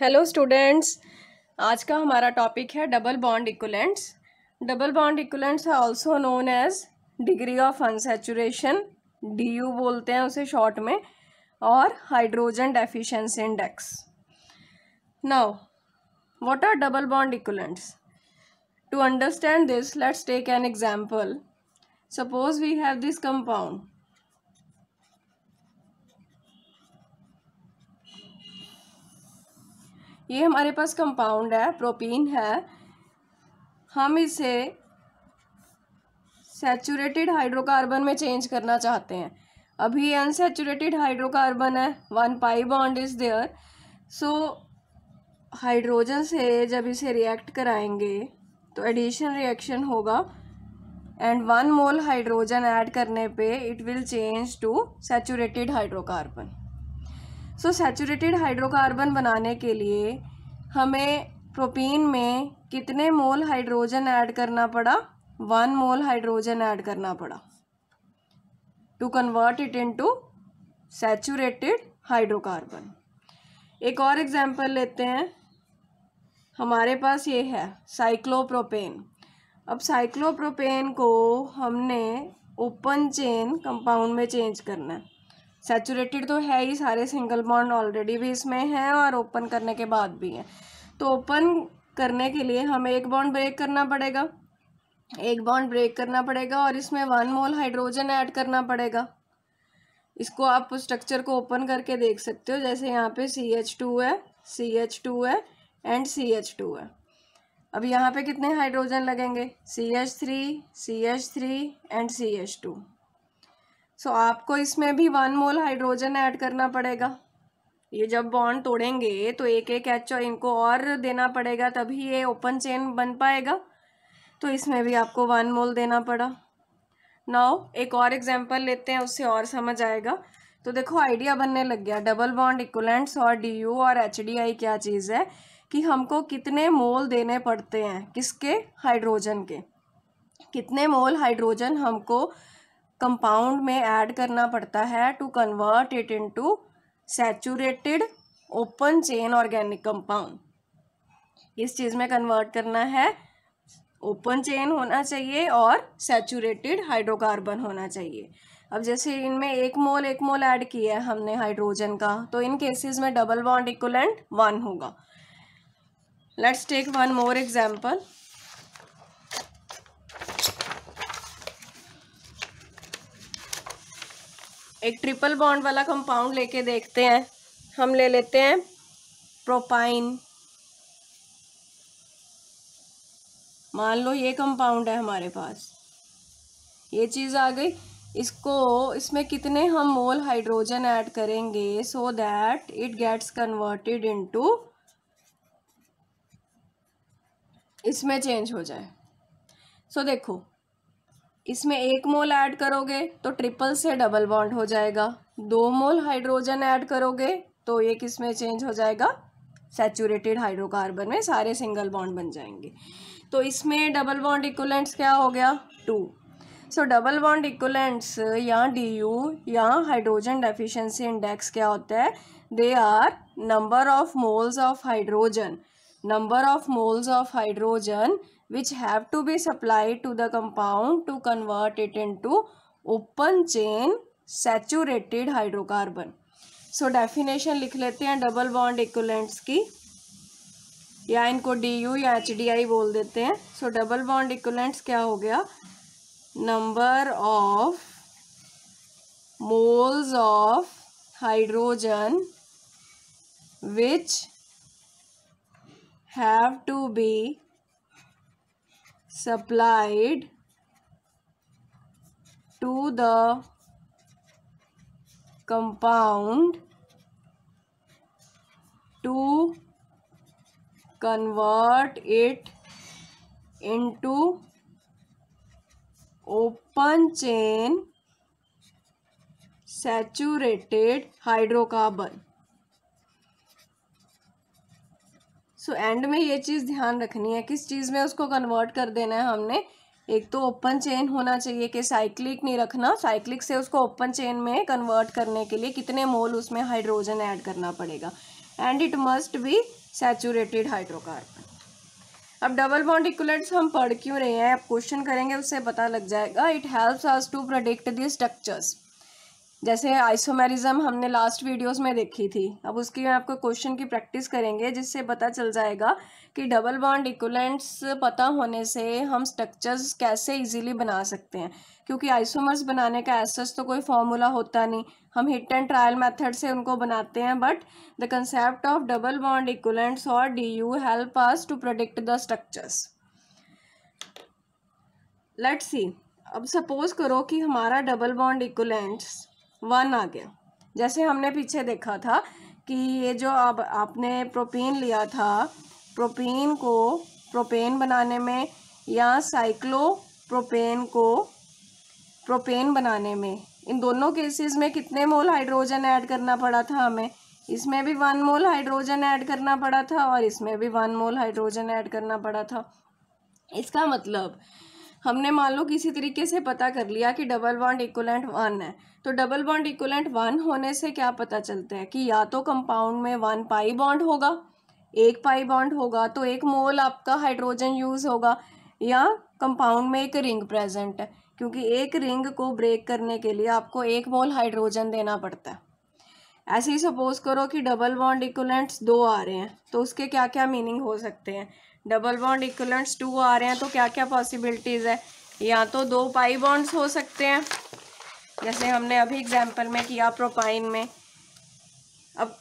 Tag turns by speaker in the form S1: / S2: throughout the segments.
S1: Hello students आज का हमारा टॉपिक है double bond equivalents double bond equivalents है also known as degree of unsaturation D U बोलते हैं उसे शॉर्ट में और hydrogen deficiency index now what are double bond equivalents to understand this let's take an example suppose we have this compound ये हमारे पास compound है propene है हम इसे सेचूरेटेड हाइड्रोकार्बन में चेंज करना चाहते हैं अभी अनसेचूरेटेड हाइड्रोकार्बन है one pi bond is there so hydrogen से जब इसे रिएक्ट कराएंगे तो एडिशन रिएक्शन होगा and one mole hydrogen add करने पे it will change to saturated hydrocarbon so saturated hydrocarbon बनाने के लिए हमें प्रोपीन में कितने मोल हाइड्रोजन ऐड करना पड़ा वन मोल हाइड्रोजन ऐड करना पड़ा to convert it into saturated hydrocarbon एक और एग्जांपल लेते हैं हमारे पास ये है साइक्लोप्रोपेन अब साइक्लोप्रोपेन को हमने ओपन चेन कंपाउंड में चेंज करना है सेचूरेटेड तो है ही सारे सिंगल बॉन्ड ऑलरेडी भी इसमें हैं और ओपन करने के बाद भी हैं तो ओपन करने के लिए हमें एक बॉन्ड ब्रेक करना पड़ेगा एक बॉन्ड ब्रेक करना पड़ेगा और इसमें वन मोल हाइड्रोजन ऐड करना पड़ेगा इसको आप स्ट्रक्चर को ओपन करके देख सकते हो जैसे यहाँ पे सी एच टू है सी एच टू है एंड सी एच टू है अब यहाँ पे कितने हाइड्रोजन लगेंगे C H three C H three and C H two so so, आपको इसमें भी वन मोल हाइड्रोजन ऐड करना पड़ेगा ये जब बॉन्ड तोड़ेंगे तो एक एक एच इनको और देना पड़ेगा तभी ये ओपन चेन बन पाएगा तो इसमें भी आपको वन मोल देना पड़ा नाउ एक और एग्जाम्पल लेते हैं उससे और समझ आएगा तो देखो आइडिया बनने लग गया डबल बॉन्ड इक्वलेंट्स और डी यू और एच डी आई क्या चीज़ है कि हमको कितने मोल देने पड़ते हैं किसके हाइड्रोजन के कितने मोल हाइड्रोजन हमको कंपाउंड में ऐड करना पड़ता है to convert it into saturated open chain organic compound इस चीज़ में कन्वर्ट करना है ओपन चेन होना चाहिए और सैचुरेटेड हाइड्रोकार्बन होना चाहिए अब जैसे इनमें एक मोल एक मोल ऐड किया है हमने हाइड्रोजन का तो इन केसेस में डबल बॉन्ड इक्वलेंट वन होगा let's take one more example एक ट्रिपल बॉन्ड वाला कंपाउंड लेके देखते हैं हम ले लेते हैं प्रोपाइन मान लो ये कंपाउंड है हमारे पास ये चीज़ आ गई इसको इसमें कितने हम मोल हाइड्रोजन ऐड करेंगे so that it gets converted into इसमें चेंज हो जाए सो so, देखो इसमें एक मोल ऐड करोगे तो ट्रिपल से डबल बॉन्ड हो जाएगा दो मोल हाइड्रोजन ऐड करोगे तो ये किस में चेंज हो जाएगा सेचूरेटेड हाइड्रोकार्बन में सारे सिंगल बॉन्ड बन जाएंगे तो इसमें डबल बॉन्ड इक्वलेंट्स क्या हो गया two so double bond equivalents या डी यू या हाइड्रोजन डेफिशिएंसी इंडेक्स क्या होता है they are number of moles of hydrogen number of moles of hydrogen which have to be supplied to the compound to convert it into open chain saturated hydrocarbon. So definition लिख लेते हैं double bond equivalents की या इनको D U या H D I बोल देते हैं सो डबल बॉन्ड इक्वलेंट्स क्या हो गया number of moles of hydrogen which have to be supplied to the compound to convert it into open chain saturated hydrocarbon so so, end में ये चीज़ ध्यान रखनी है किस चीज़ में उसको कन्वर्ट कर देना है हमने एक तो ओपन चेन होना चाहिए कि साइक्लिक नहीं रखना साइक्लिक से उसको ओपन चेन में कन्वर्ट करने के लिए कितने मोल उसमें हाइड्रोजन ऐड करना पड़ेगा and it must be saturated hydrocarbon अब डबल बॉन्ड हम पढ़ क्यों रहे हैं अब क्वेश्चन करेंगे उससे पता लग जाएगा it helps us to predict the structures जैसे आइसोमेरिज्म हमने लास्ट वीडियोस में देखी थी अब उसकी मैं आपको क्वेश्चन की प्रैक्टिस करेंगे जिससे पता चल जाएगा कि डबल बॉन्ड इक्वलेंट्स पता होने से हम स्ट्रक्चर्स कैसे इजीली बना सकते हैं क्योंकि आइसोमर्स बनाने का एसस तो कोई फॉर्मूला होता नहीं हम हिट एंड ट्रायल मेथड से उनको बनाते हैं but the concept of double bond equivalents और D U help us to predict the structures let's see अब सपोज करो कि हमारा डबल बॉन्ड इक्वलेंट्स वन आ गया जैसे हमने पीछे देखा था कि ये जो अब आप, आपने प्रोपीन लिया था प्रोपीन को प्रोपेन बनाने में या साइक्लो प्रोपेन को प्रोपेन बनाने में इन दोनों केसेस में कितने मोल हाइड्रोजन ऐड करना पड़ा था हमें इसमें भी वन मोल हाइड्रोजन ऐड करना पड़ा था और इसमें भी वन मोल हाइड्रोजन ऐड करना पड़ा था इसका मतलब हमने मान लो किसी तरीके से पता कर लिया कि डबल बॉन्ड इक्वलेंट वन है तो डबल बॉन्ड इक्वलेंट वन होने से क्या पता चलता है कि या तो कंपाउंड में वन पाई बॉन्ड होगा एक पाई बॉन्ड होगा तो एक मोल आपका हाइड्रोजन यूज़ होगा या कंपाउंड में एक रिंग प्रेजेंट है क्योंकि एक रिंग को ब्रेक करने के लिए आपको एक मोल हाइड्रोजन देना पड़ता है ऐसे ही सपोज करो कि डबल बॉन्ड इक्वलेंट्स दो आ रहे हैं तो उसके क्या क्या मीनिंग हो सकते हैं डबल बॉन्ड इक्वलेंट्स टू आ रहे हैं तो क्या क्या पॉसिबिलिटीज़ है या तो दो पाई बॉन्ड्स हो सकते हैं जैसे हमने अभी एग्जाम्पल में किया प्रोपाइन में अब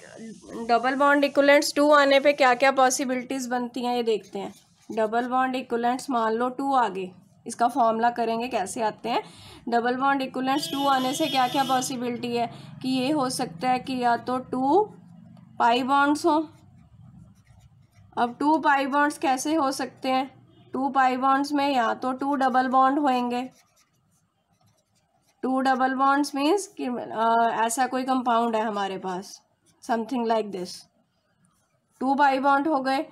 S1: डबल बॉन्ड इक्वलेंट्स टू आने पे क्या क्या पॉसिबिलिटीज़ बनती हैं ये देखते हैं डबल बॉन्ड इक्वलेंट्स मान लो टू आगे इसका फॉर्मूला करेंगे कैसे आते हैं डबल बॉन्ड इक्वलेंट्स टू आने से क्या क्या पॉसिबिलिटी है कि ये हो सकता है कि या तो टू पाई बॉन्ड्स हों अब टू पाई बॉन्ड्स कैसे हो सकते हैं टू पाई बॉन्ड्स में या तो टू डबल बॉन्ड होंगे टू डबल बॉन्ड्स मीन्स कि आ, ऐसा कोई कंपाउंड है हमारे पास something like this two pi bond हो गए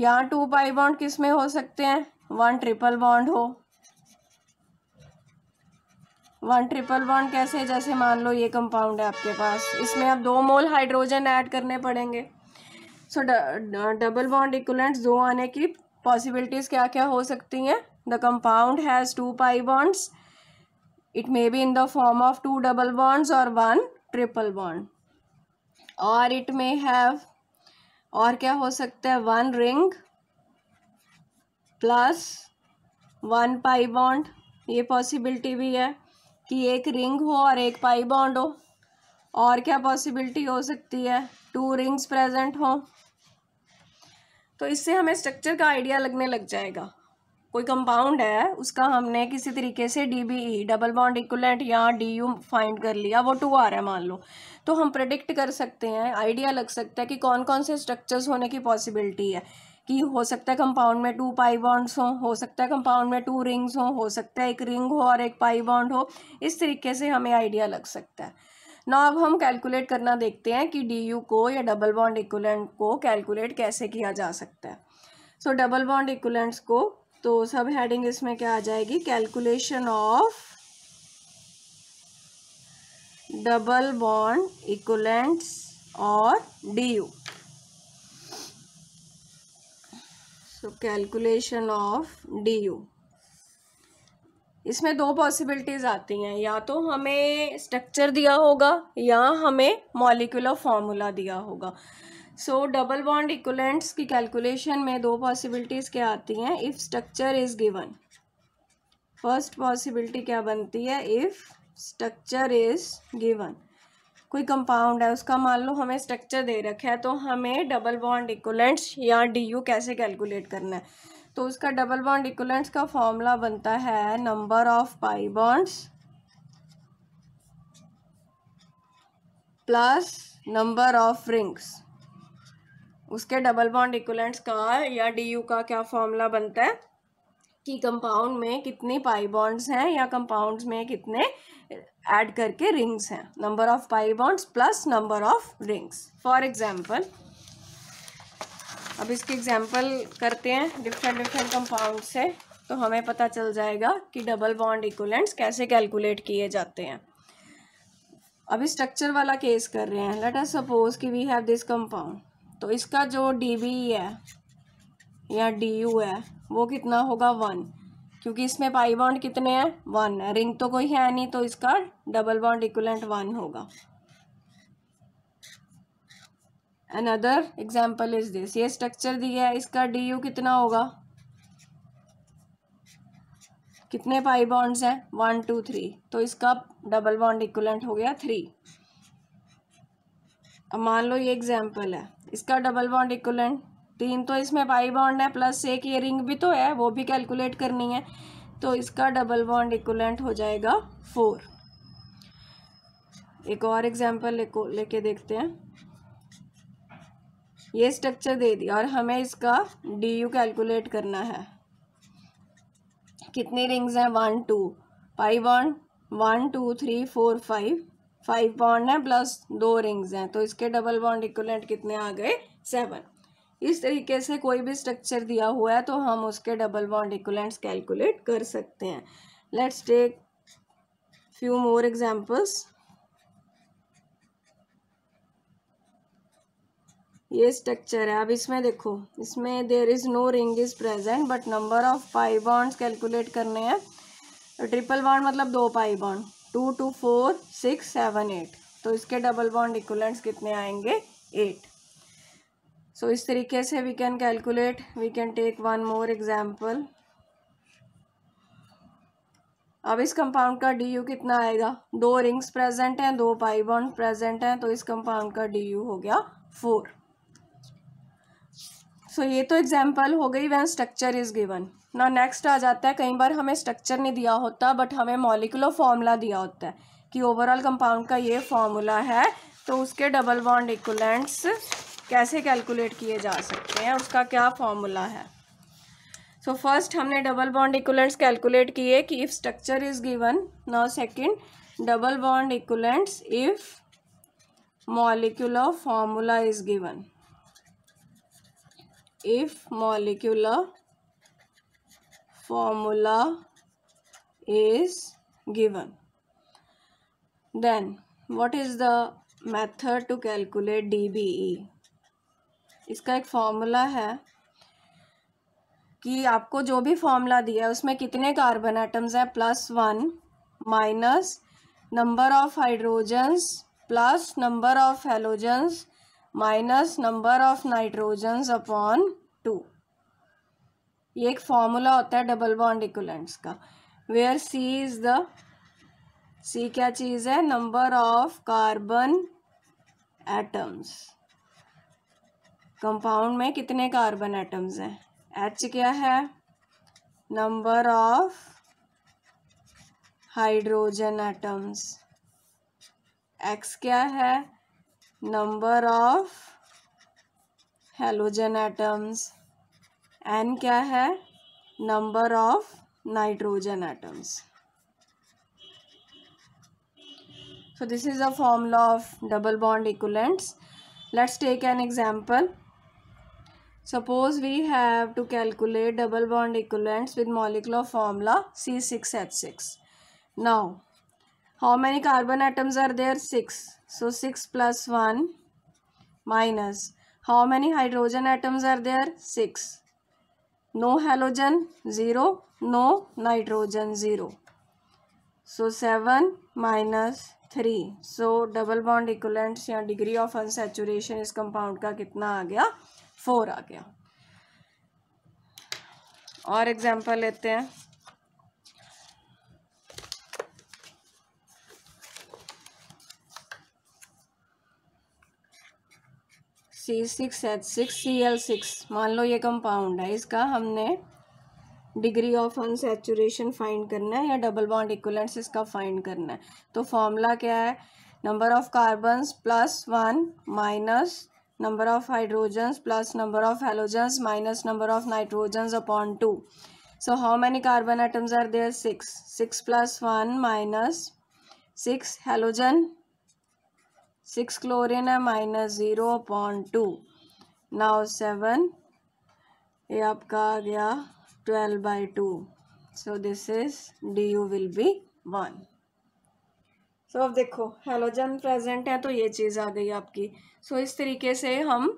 S1: या टू पाई बॉन्ड किस में हो सकते हैं वन ट्रिपल बॉन्ड हो वन ट्रिपल बॉन्ड कैसे जैसे मान लो ये कंपाउंड है आपके पास इसमें आप दो मोल हाइड्रोजन ऐड करने पड़ेंगे सो डबल बॉन्ड इक्वलेंट दो आने की पॉसिबिलिटीज़ क्या क्या हो सकती हैं the compound has two pi bonds it may be in the form of two double bonds और वन ट्रिपल बॉन्ड और इट मे हैव और क्या हो सकता है one ring plus one pi bond ये पॉसिबिलिटी भी है कि एक रिंग हो और एक पाई बॉन्ड हो और क्या पॉसिबिलिटी हो सकती है टू रिंग्स प्रेजेंट हो तो इससे हमें स्ट्रक्चर का आइडिया लगने लग जाएगा कोई कंपाउंड है उसका हमने किसी तरीके से D B E double bond equivalent या डी यू फाइंड कर लिया वो टू आ रहा है मान लो तो हम प्रडिक्ट कर सकते हैं आइडिया लग सकता है कि कौन कौन से स्ट्रक्चर्स होने की पॉसिबिलिटी है कि हो सकता है कंपाउंड में टू पाई बॉन्ड्स हों हो सकता है कंपाउंड में टू रिंग्स हों हो सकता है एक रिंग हो और एक पाई बॉन्ड हो इस तरीके से हमें आइडिया लग सकता है ना अब हम कैलकुलेट करना देखते हैं कि डी यू को या डबल बॉन्ड इक्वलेंट को कैलकुलेट कैसे किया जा सकता है सो डबल बॉन्ड इक्वलेंट्स को तो सब हेडिंग इसमें क्या आ जाएगी calculation of double bond equivalents और D U so calculation of D U इसमें दो पॉसिबिलिटीज़ आती हैं या तो हमें स्ट्रक्चर दिया होगा या हमें मॉलिकुलर फॉर्मूला दिया होगा सो डबल बॉन्ड इक्वलेंट्स की कैलकुलेशन में दो पॉसिबिलिटीज़ क्या आती हैं if structure is given first possibility क्या बनती है इफ़ स्ट्रक्चर इज़ गिवन कोई कंपाउंड है उसका मान लो हमें स्ट्रक्चर दे रखा है तो हमें डबल बॉन्ड इक्वलेंट्स या डी यू कैसे कैलकुलेट करना है तो उसका डबल बॉन्ड इक्वलेंट्स का फॉर्मूला बनता है number of pi bonds plus number of rings उसके डबल बॉन्ड इक्वलेंट्स का या डी यू का क्या फॉर्मूला बनता है कि कंपाउंड में कितनी पाई बॉन्ड्स हैं या कंपाउंड्स में कितने ऐड करके रिंग्स हैं number of pi bonds plus number of rings for example अब इसके एग्जाम्पल करते हैं डिफरेंट डिफरेंट कंपाउंड से तो हमें पता चल जाएगा कि डबल बॉन्ड इक्वलेंट्स कैसे कैलकुलेट किए जाते हैं अभी स्ट्रक्चर वाला केस कर रहे हैं लेट अस सपोज कि वी हैव दिस कंपाउंड तो इसका जो डी बी है या डी यू है वो कितना होगा वन क्योंकि इसमें पाई बॉन्ड कितने हैं वन है रिंग तो कोई है नहीं तो इसका डबल बॉन्ड इक्वलेंट वन होगा अनदर एग्जाम्पल इज दिस ये स्ट्रक्चर दिया है इसका डी यू कितना होगा कितने पाई बॉन्ड्स हैं वन टू थ्री तो इसका डबल बॉन्ड इक्वलेंट हो गया थ्री अब मान लो ये एग्जाम्पल है इसका डबल बॉन्ड इक्वलेंट तीन तो इसमें पाई बॉन्ड है प्लस एक ये रिंग भी तो है वो भी कैलकुलेट करनी है तो इसका डबल बॉन्ड इक्वलेंट हो जाएगा फोर एक और एग्जाम्पल लेके देखते हैं ये स्ट्रक्चर दे दिया और हमें इसका डी यू कैलकुलेट करना है कितनी रिंग्स हैं one two five bond one two three four five five bond हैं प्लस दो रिंग्स हैं तो इसके डबल बॉन्ड इक्वलेंट कितने आ गए सेवन इस तरीके से कोई भी स्ट्रक्चर दिया हुआ है तो हम उसके डबल बॉन्ड इक्वलेंट्स कैलकुलेट कर सकते हैं let's take few more examples ये स्ट्रक्चर है अब इसमें देखो इसमें there is no ring is present but number of pi bonds calculate करने हैं ट्रिपल बॉन्ड मतलब दो pi bond two two four six seven eight तो इसके डबल बॉन्ड इक्वलेंट्स कितने आएंगे एट सो so, इस तरीके से we can calculate we can take one more example अब इस कंपाउंड का डी यू कितना आएगा दो रिंग्स प्रेजेंट हैं दो पाई बॉन्ड प्रेजेंट हैं तो इस कंपाउंड का डी यू हो गया फोर सो so, ये तो एग्जाम्पल हो गई वैन स्ट्रक्चर इज गिवन ना नेक्स्ट आ जाता है कई बार हमें स्ट्रक्चर नहीं दिया होता बट हमें मॉलिकुलर फॉर्मूला दिया होता है कि ओवरऑल कंपाउंड का ये फॉर्मूला है तो उसके डबल बॉन्ड इक्वलेंट्स कैसे कैलकुलेट किए जा सकते हैं उसका क्या फॉर्मूला है सो so फर्स्ट हमने डबल बॉन्ड इक्वलेंट्स कैलकुलेट किए कि if structure is given now second double bond equivalents if molecular formula is given if formula is given then given is the method to calculate D B E इसका एक formula है कि आपको जो भी formula दिया है उसमें कितने कार्बन आइटम्स हैं plus one minus number of hydrogens plus number of halogens minus number of nitrogens upon two ये एक फॉर्मूला होता है डबल बॉन्ड इक्वलेंट्स का where C is the C क्या चीज़ है number of carbon atoms compound में कितने कार्बन एटम्स हैं एच क्या है number of hydrogen atoms X क्या है number of halogen atoms N क्या है number of nitrogen atoms so this is a formula of double bond equivalents let's take an example suppose we have to calculate double bond equivalents with molecular formula C six H six now how many carbon atoms are there 6 so 6 plus 1 minus how many hydrogen atoms are there 6 no halogen 0 no nitrogen 0 so 7 minus 3 so double bond equivalents या degree of unsaturation इस compound का कितना आ गया 4 आ गया और example लेते हैं C six H six C L six मान लो ये कंपाउंड है इसका हमने डिग्री ऑफ अनसेचुरेशन फाइंड करना है या डबल बॉन्ड इक्वलेंट्स इसका फाइंड करना है तो फॉर्मूला क्या है number of carbons plus one minus number of hydrogens plus number of halogens minus number of nitrogens upon two so how many carbon atoms are there six six plus one minus six halogen six chlorine है minus zero upon two now seven ये आपका आ गया twelve by two so this is D U will be one so अब देखो halogen present है तो ये चीज़ आ गई आपकी सो so, इस तरीके से हम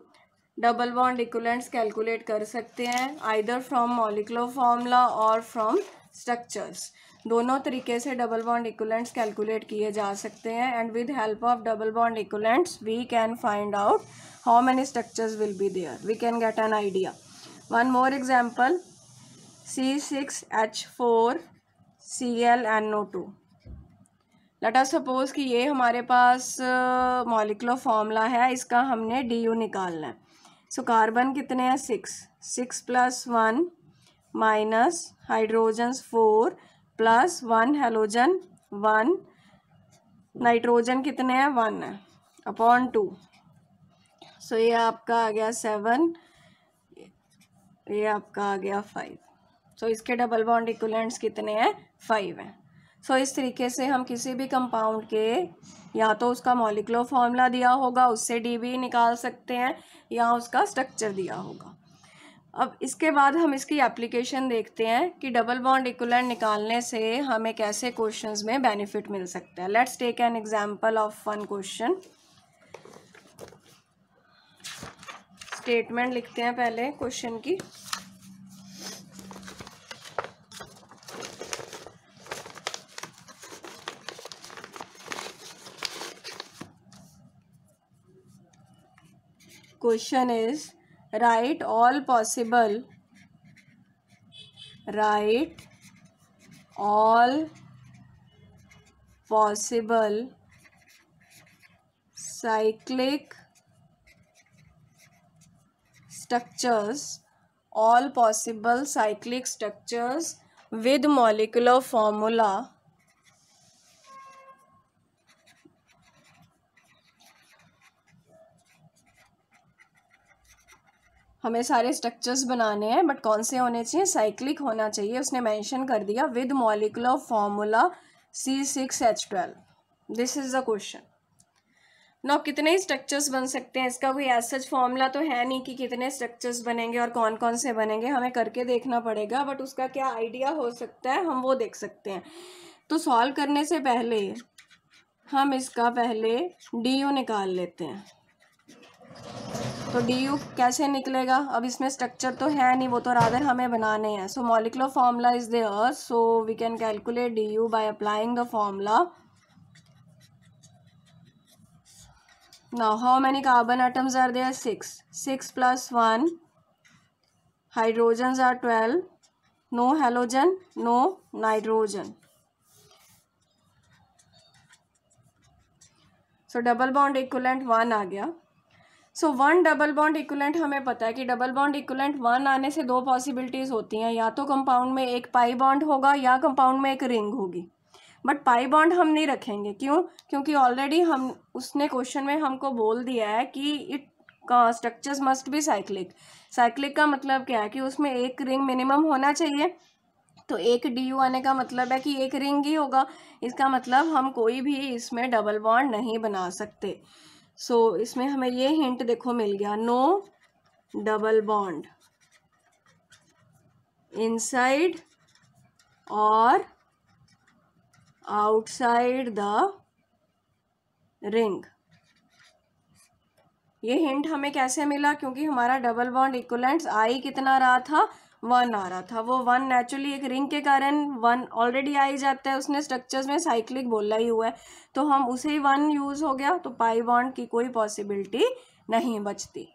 S1: डबल बॉन्ड इक्वलेंट्स कैलकुलेट कर सकते हैं आइदर फ्रॉम मॉलिकुलर फॉर्मूला और फ्रॉम स्ट्रक्चर्स दोनों तरीके से डबल बॉन्ड इक्वलेंट्स कैलकुलेट किए जा सकते हैं and with help of double bond equivalents we can find out how many structures will be there we can get an idea one more example C six H four C L N O two let us suppose कि ये हमारे पास molecular uh, formula है इसका हमने D you निकालना है so so, carbon कितने हैं six six plus one minus hydrogens four plus one halogen one nitrogen कितने हैं वन है अपॉन टू सो ये आपका आ गया सेवन ये आपका आ गया फाइव सो so, इसके डबल बॉन्ड इक्वलेंट्स कितने हैं फाइव हैं सो so, इस तरीके से हम किसी भी कंपाउंड के या तो उसका मॉलिकुलर फॉर्मूला दिया होगा उससे डी निकाल सकते हैं या उसका स्ट्रक्चर दिया होगा अब इसके बाद हम इसकी एप्लीकेशन देखते हैं कि डबल बॉन्ड इक्वलेंट निकालने से हमें कैसे क्वेश्चंस में बेनिफिट मिल सकता है let's take an example of one question statement लिखते हैं पहले क्वेश्चन की question is write all possible write all possible cyclic structures all possible cyclic structures with molecular formula हमें सारे स्ट्रक्चर्स बनाने हैं बट कौन से होने चाहिए साइक्लिक होना चाहिए उसने मेंशन कर दिया with molecular formula C six H twelve this is the question now कितने ही स्ट्रक्चर्स बन सकते हैं इसका कोई एज फॉर्मूला तो है नहीं कि कितने स्ट्रक्चर्स बनेंगे और कौन कौन से बनेंगे हमें करके देखना पड़ेगा बट उसका क्या आइडिया हो सकता है हम वो देख सकते हैं तो सॉल्व करने से पहले हम इसका पहले डी यू निकाल लेते हैं तो डी यू कैसे निकलेगा अब इसमें स्ट्रक्चर तो है नहीं वो तो राधर हमें बनाने हैं so molecular formula is there so we can calculate D U by applying the formula ना how many carbon atoms are there six six plus one hydrogen are twelve no halogen no nitrogen so double bound equivalent one आ गया so one double bond equivalent हमें पता है कि double bond equivalent one आने से दो possibilities होती हैं या तो कंपाउंड में एक पाई बॉन्ड होगा या कंपाउंड में एक रिंग होगी बट पाई बॉन्ड हम नहीं रखेंगे क्यों क्योंकि ऑलरेडी हम उसने क्वेश्चन में हमको बोल दिया है कि it structures must be cyclic cyclic का मतलब क्या है कि उसमें एक रिंग मिनिमम होना चाहिए तो एक डी यू आने का मतलब है कि एक रिंग ही होगा इसका मतलब हम कोई भी इसमें डबल बॉन्ड नहीं बना सकते सो so, इसमें हमें ये हिंट देखो मिल गया no double bond inside or outside the ring ये हिंट हमें कैसे मिला क्योंकि हमारा डबल बॉन्ड इक्वलेंट्स आई कितना रहा था वन आ रहा था वो वन नेचुरली एक रिंग के कारण वन ऑलरेडी आ ही जाता है उसने स्ट्रक्चर्स में साइक्लिक बोला ही हुआ है तो हम उसे ही वन यूज़ हो गया तो पाई बॉन्ड की कोई पॉसिबिलिटी नहीं बचती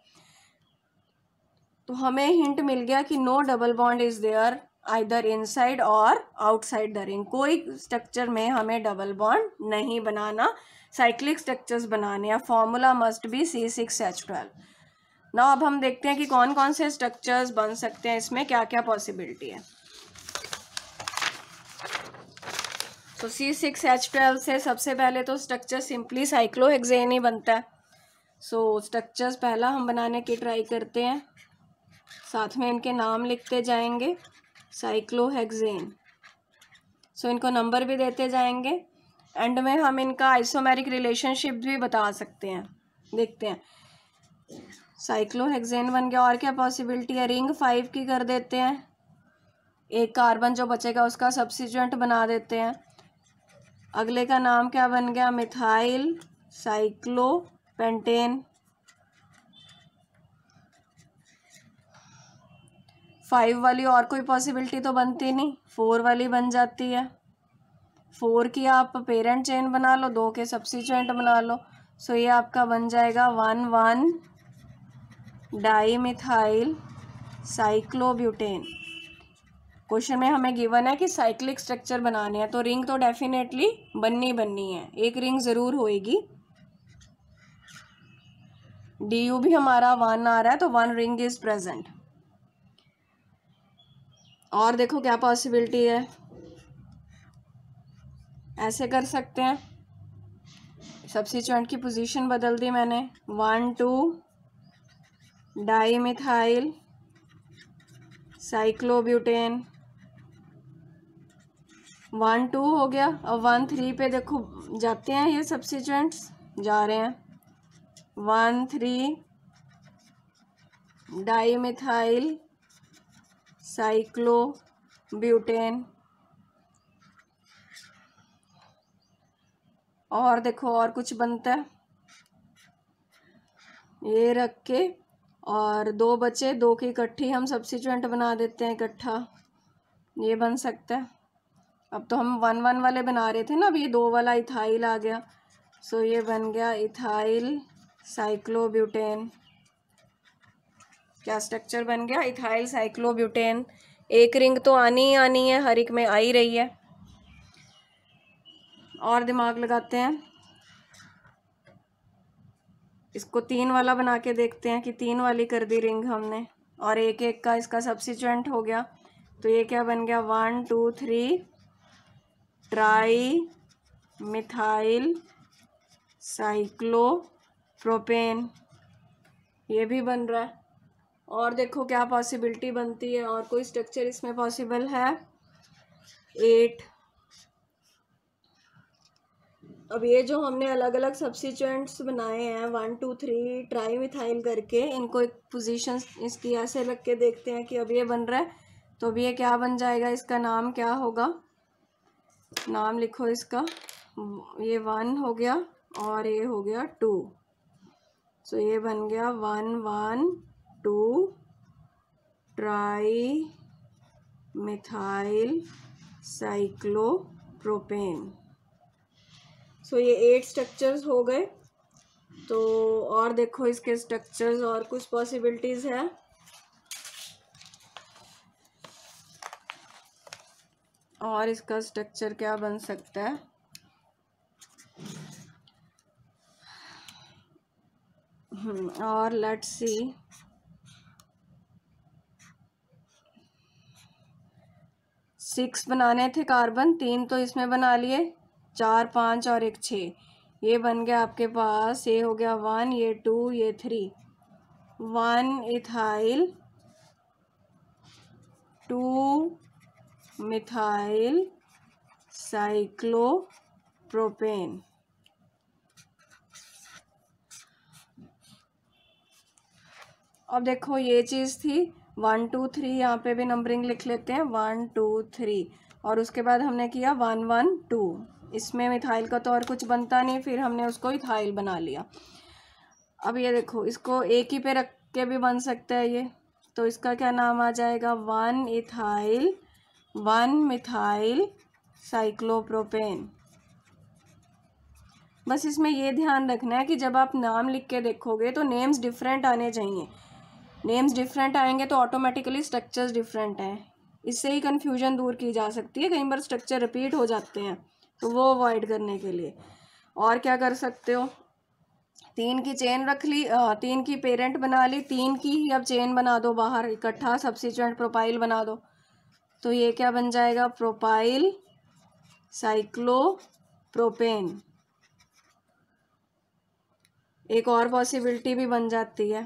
S1: तो हमें हिंट मिल गया कि no double bond is there either inside or outside the ring कोई स्ट्रक्चर में हमें डबल बॉन्ड नहीं बनाना साइक्लिक स्ट्रक्चर्स बनाने या formula must be C six H twelve ना अब हम देखते हैं कि कौन कौन से स्ट्रक्चर्स बन सकते हैं इसमें क्या क्या पॉसिबिलिटी है तो सी सिक्स एच ट्वेल्व से सबसे पहले तो स्ट्रक्चर सिंपली साइक्लोहेक्सेन ही बनता है सो so, स्ट्रक्चर्स पहला हम बनाने की ट्राई करते हैं साथ में इनके नाम लिखते जाएंगे साइक्लोहेक्सेन सो so, इनको नंबर भी देते जाएंगे एंड में हम इनका आइसोमेरिक रिलेशनशिप भी बता सकते हैं देखते हैं साइक्लोहेक्सेन बन गया और क्या पॉसिबिलिटी है रिंग फाइव की कर देते हैं एक कार्बन जो बचेगा उसका सब्सिजेंट बना देते हैं अगले का नाम क्या बन गया मिथाइल साइक्लो पेंटेन फाइव वाली और कोई पॉसिबिलिटी तो बनती नहीं फोर वाली बन जाती है फोर की आप पेरेंट चेन बना लो दो के सब्सिजेंट बना लो सो ये आपका बन जाएगा one one dimethyl cyclobutane question में हमें गिवन है कि साइक्लिक स्ट्रक्चर बनाने हैं तो रिंग तो डेफिनेटली बननी बननी है एक रिंग ज़रूर होएगी डी यू भी हमारा वन आ रहा है तो वन रिंग इज़ प्रेजेंट और देखो क्या पॉसिबिलिटी है ऐसे कर सकते हैं सब्सिट्यूएंट की पोजीशन बदल दी मैंने one two dimethyl cyclobutane one two हो गया अब वन थ्री पे देखो जाते हैं ये सब्सिटेंट्स जा रहे हैं वन थ्री डाईमिथाइल साइक्लोब्यूटेन और देखो और कुछ बनता है ये रख के और दो बचे दो की इकट्ठी हम सब्सिटेंट बना देते हैं इकट्ठा ये बन सकता है अब तो हम वन वन वाले बना रहे थे ना अब ये दो वाला इथाइल आ गया सो ये बन गया इथाइल साइक्लोब्यूटेन क्या स्ट्रक्चर बन गया इथाइल साइक्लोब्यूटेन एक रिंग तो आनी ही आनी है हर एक में आ ही रही है और दिमाग लगाते हैं इसको तीन वाला बना के देखते हैं कि तीन वाली कर दी रिंग हमने और एक एक का इसका सब्सिचुएंट हो गया तो ये क्या बन गया one two three tri methyl cyclo propane ये भी बन रहा है और देखो क्या पॉसिबिलिटी बनती है और कोई स्ट्रक्चर इसमें पॉसिबल है एट अब ये जो हमने अलग अलग सब्सिट्यूएंट्स बनाए हैं one two three tri methyl करके इनको एक पोजीशन इसकी ऐसे रख के देखते हैं कि अब ये बन रहा है तो अब ये क्या बन जाएगा इसका नाम क्या होगा नाम लिखो इसका ये वन हो गया और ये हो गया टू सो ये बन गया one one two tri methyl cyclopropane so ये एट स्ट्रक्चर्स हो गए तो और देखो इसके स्ट्रक्चर्स और कुछ पॉसिबिलिटीज़ है और इसका स्ट्रक्चर क्या बन सकता है हम्म, और लेट्स सी सिक्स बनाने थे कार्बन तीन तो इसमें बना लिए चार पाँच और एक छः ये बन गया आपके पास ये हो गया वन ये टू ये three one ethyl two methyl cyclopropane अब देखो ये चीज़ थी वन टू थ्री यहाँ पे भी नंबरिंग लिख लेते हैं वन टू थ्री और उसके बाद हमने किया वन वन टू इसमें मिथाइल का तो और कुछ बनता नहीं फिर हमने उसको इथाइल बना लिया अब ये देखो इसको एक ही पे रख के भी बन सकता है ये तो इसका क्या नाम आ जाएगा one ethyl one methyl cyclopropane बस इसमें ये ध्यान रखना है कि जब आप नाम लिख के देखोगे तो नेम्स डिफरेंट आने चाहिए नेम्स डिफरेंट आएंगे तो ऑटोमेटिकली स्ट्रक्चर्स डिफरेंट हैं इससे ही कन्फ्यूजन दूर की जा सकती है कई बार स्ट्रक्चर रिपीट हो जाते हैं तो वो अवॉइड करने के लिए और क्या कर सकते हो तीन की चेन रख ली तीन की पेरेंट बना ली तीन की ही अब चेन बना दो बाहर इकट्ठा सब्सिचुएंट प्रोपाइल बना दो तो ये क्या बन जाएगा प्रोपाइल साइक्लो प्रोपेन एक और पॉसिबिलिटी भी बन जाती है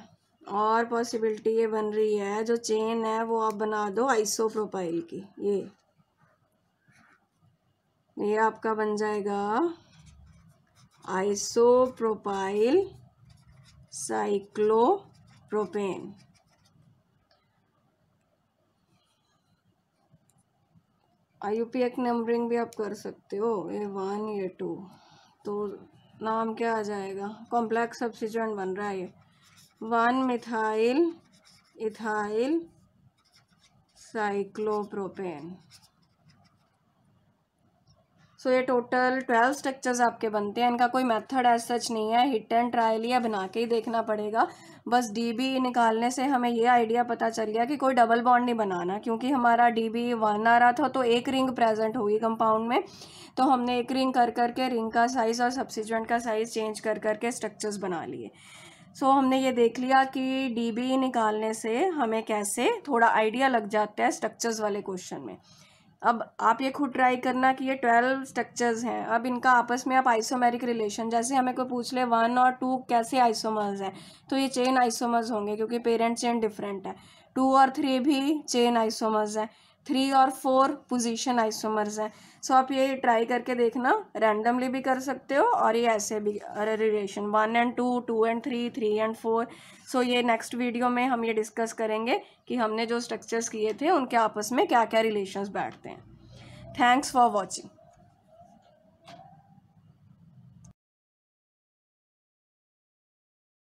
S1: और पॉसिबिलिटी ये बन रही है जो चेन है वो आप बना दो आइसोप्रोपाइल की ये ये आपका बन जाएगा isopropyl cyclopropane I U numbering भी आप कर सकते हो ये वन ये टू तो नाम क्या आ जाएगा कॉम्प्लेक्स सब्सिजेंट बन रहा है ये one methyl ethyl cyclopropane so ये टोटल ट्वेल्व स्ट्रक्चर्स आपके बनते हैं इनका कोई मेथड एज सच नहीं है हिट एंड ट्रायल या बना के ही देखना पड़ेगा बस डीबी निकालने से हमें ये आइडिया पता चल गया कि कोई डबल बॉन्ड नहीं बनाना क्योंकि हमारा डीबी वन आ रहा था तो एक रिंग प्रेजेंट होगी कंपाउंड में तो हमने एक रिंग कर करके रिंग का साइज़ और सब्सिजेंट का साइज़ चेंज कर करके स्ट्रक्चर्स बना लिए सो so, हमने ये देख लिया कि डीबी निकालने से हमें कैसे थोड़ा आइडिया लग जाता है स्ट्रक्चर्स वाले क्वेश्चन में अब आप ये खुद ट्राई करना कि ये ट्वेल्व स्ट्रक्चर्स हैं अब इनका आपस में आप आइसोमेरिक रिलेशन जैसे हमें कोई पूछ ले वन और टू कैसे आइसोमर्स हैं तो ये चेन आइसोमर्स होंगे क्योंकि पेरेंट चेन डिफरेंट है टू और थ्री भी चेन आइसोमर्स हैं थ्री और फोर पोजीशन आइसोमर्स हैं सो आप ये ट्राई करके देखना रैंडमली भी कर सकते हो और ये ऐसे भी relation one and two two and three three and four so ये नेक्स्ट वीडियो में हम ये डिस्कस करेंगे कि हमने जो स्ट्रक्चर्स किए थे उनके आपस में क्या क्या रिलेशंस बैठते हैं थैंक्स फॉर वॉचिंग